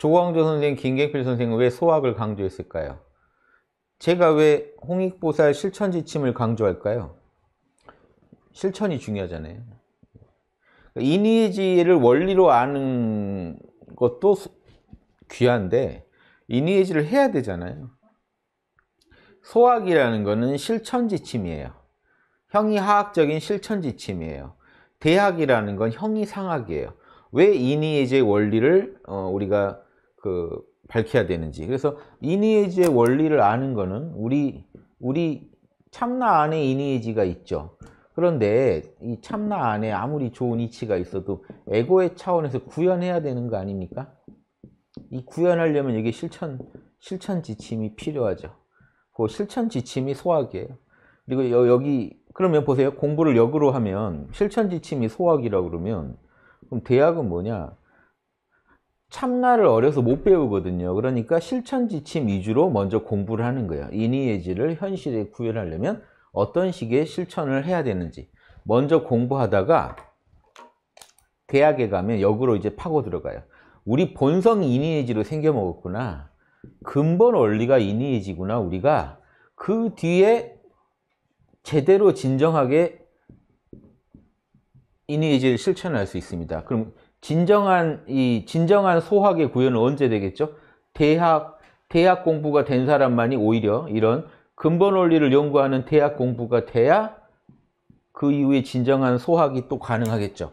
조광조 선생, 김객필 선생은 왜 소학을 강조했을까요? 제가 왜 홍익보살 실천 지침을 강조할까요? 실천이 중요하잖아요. 그러니까 이니지를 원리로 아는 것도 귀한데 이니지를 해야 되잖아요. 소학이라는 것은 실천 지침이에요. 형이하학적인 실천 지침이에요. 대학이라는 건 형이상학이에요. 왜 이니에지의 원리를 어, 우리가 그 밝혀야 되는지 그래서 이니에지의 이 원리를 아는 거는 우리 우리 참나 안에 이니에지가 이 있죠 그런데 이 참나 안에 아무리 좋은 이치가 있어도 에고의 차원에서 구현해야 되는 거 아닙니까? 이 구현하려면 이게 실천 실천 지침이 필요하죠 그 실천 지침이 소학이에요 그리고 여, 여기 그러면 보세요 공부를 역으로 하면 실천 지침이 소학이라고 그러면 그럼 대학은 뭐냐 참나를 어려서 못 배우거든요. 그러니까 실천 지침 위주로 먼저 공부를 하는 거예요. 인의예지를 현실에 구현하려면 어떤 식의 실천을 해야 되는지 먼저 공부하다가 대학에 가면 역으로 이제 파고 들어가요. 우리 본성 인의예지로 생겨먹었구나. 근본 원리가 인의예지구나. 우리가 그 뒤에 제대로 진정하게 인의예지를 실천할 수 있습니다. 그럼 진정한 이 진정한 소학의 구현은 언제 되겠죠? 대학 대학 공부가 된 사람만이 오히려 이런 근본 원리를 연구하는 대학 공부가 돼야 그 이후에 진정한 소학이 또 가능하겠죠.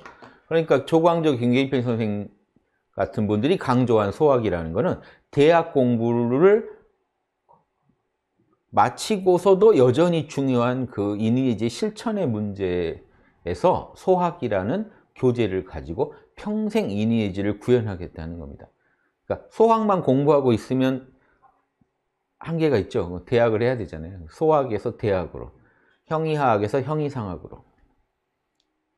그러니까 조광조 김계필 선생 같은 분들이 강조한 소학이라는 것은 대학 공부를 마치고서도 여전히 중요한 그 인의의 실천의 문제에서 소학이라는 교재를 가지고 평생 이니에지를 구현하겠다는 겁니다. 그러니까 소학만 공부하고 있으면 한계가 있죠. 뭐 대학을 해야 되잖아요. 소학에서 대학으로, 형이하학에서 형이상학으로.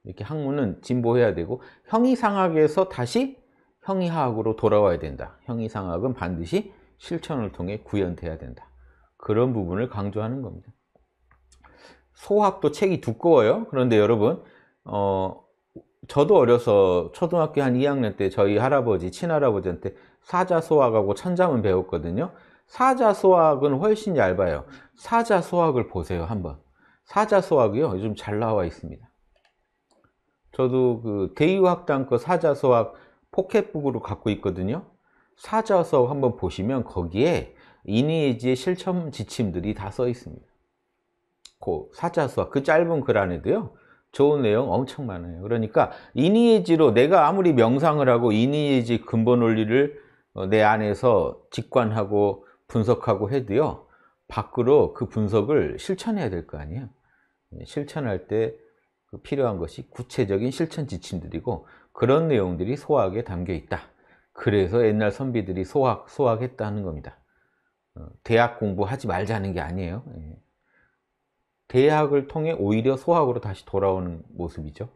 이렇게 학문은 진보해야 되고 형이상학에서 다시 형이하학으로 돌아와야 된다. 형이상학은 반드시 실천을 통해 구현돼야 된다. 그런 부분을 강조하는 겁니다. 소학도 책이 두꺼워요. 그런데 여러분 어, 저도 어려서 초등학교 한 2학년 때 저희 할아버지, 친할아버지한테 사자소학하고 천자문 배웠거든요. 사자소학은 훨씬 얇아요. 사자소학을 보세요, 한번. 사자소학이요, 요즘 잘 나와 있습니다. 저도 그 대유학당 그 사자소학 포켓북으로 갖고 있거든요. 사자소학 한번 보시면 거기에 이니에지의 실천 지침들이 다 써 있습니다. 그사자수학그 짧은 글 안에도요. 좋은 내용 엄청 많아요. 그러니까 이니에지로 내가 아무리 명상을 하고 이니에지 근본 원리를 어, 내 안에서 직관하고 분석하고 해도요. 밖으로 그 분석을 실천해야 될 거 아니에요. 예, 실천할 때 그 필요한 것이 구체적인 실천 지침들이고 그런 내용들이 소학에 담겨 있다. 그래서 옛날 선비들이 소학, 소학했다는 겁니다. 어, 대학 공부하지 말자는 게 아니에요. 예. 대학을 통해 오히려 소학으로 다시 돌아오는 모습이죠.